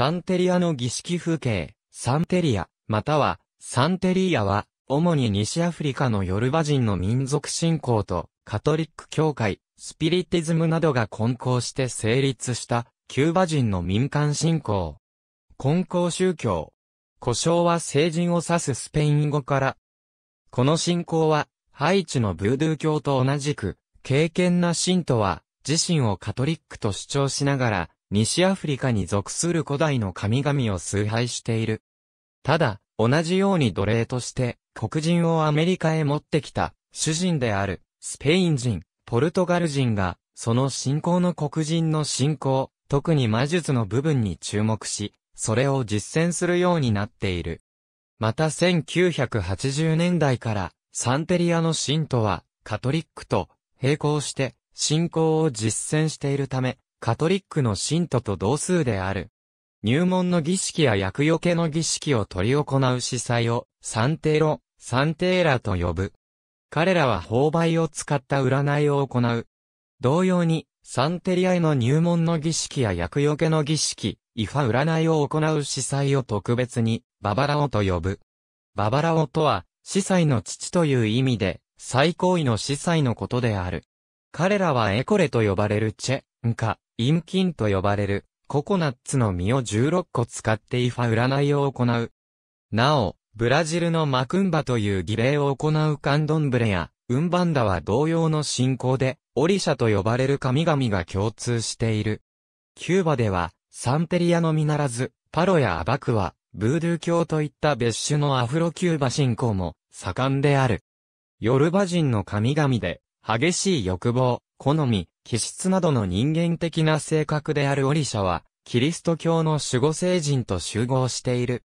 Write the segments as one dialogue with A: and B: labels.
A: サンテリアの儀式風景、サンテリア、または、サンテリアは、主に西アフリカのヨルバ人の民族信仰と、カトリック教会、スピリティズムなどが混交して成立した、キューバ人の民間信仰。混交宗教。故障は聖人を指すスペイン語から。この信仰は、ハイチのブードゥー教と同じく、敬虔な信徒は、自身をカトリックと主張しながら、西アフリカに属する古代の神々を崇拝している。ただ、同じように奴隷として、黒人をアメリカへ持ってきた、主人である、スペイン人、ポルトガル人が、その信仰の黒人の信仰、特に魔術の部分に注目し、それを実践するようになっている。また1980年代から、サンテリアの信徒は、カトリックと並行して、信仰を実践しているため、カトリックの信徒と同数である。入門の儀式や厄除けの儀式を取り行う司祭を、サンテロ、サンテーラと呼ぶ。彼らは法売を使った占いを行う。同様に、サンテリアへの入門の儀式や厄除けの儀式、イファ占いを行う司祭を特別に、ババラオと呼ぶ。ババラオとは、司祭の父という意味で、最高位の司祭のことである。彼らはエコレと呼ばれるチェ、ンカ、インキンと呼ばれる、ココナッツの実を16個使ってイファ占いを行う。なお、ブラジルのマクンバという儀礼を行うカンドンブレや、ウンバンダは同様の信仰で、オリシャと呼ばれる神々が共通している。キューバでは、サンテリアのみならず、パロやアバクは、ブードゥー教といった別種のアフロキューバ信仰も盛んである。ヨルバ人の神々で、激しい欲望、好み、気質などの人間的な性格であるオリシャは、キリスト教の守護聖人と集合している。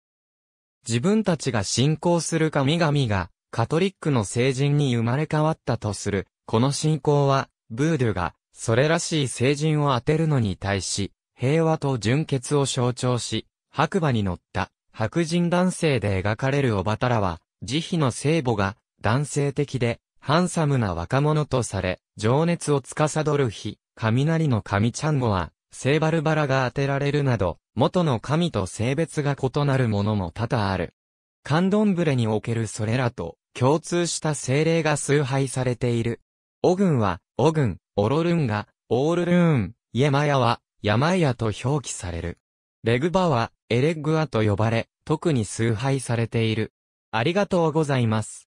A: 自分たちが信仰する神々が、カトリックの聖人に生まれ変わったとする、この信仰は、ブードゥが、それらしい聖人を当てるのに対し、平和と純潔を象徴し、白馬に乗った白人男性で描かれるオバタラは、慈悲の聖母が男性的でハンサムな若者とされ、情熱を司る日、雷の神ちゃんごは、聖バルバラが当てられるなど、元の神と性別が異なるものも多々ある。カンドンブレにおけるそれらと共通した精霊が崇拝されている。オグンは、オグン、オロルンが、オールルーン、イエマヤは、ヤマイヤと表記される。レグバは、エレッグアと呼ばれ、特に崇拝されている。ありがとうございます。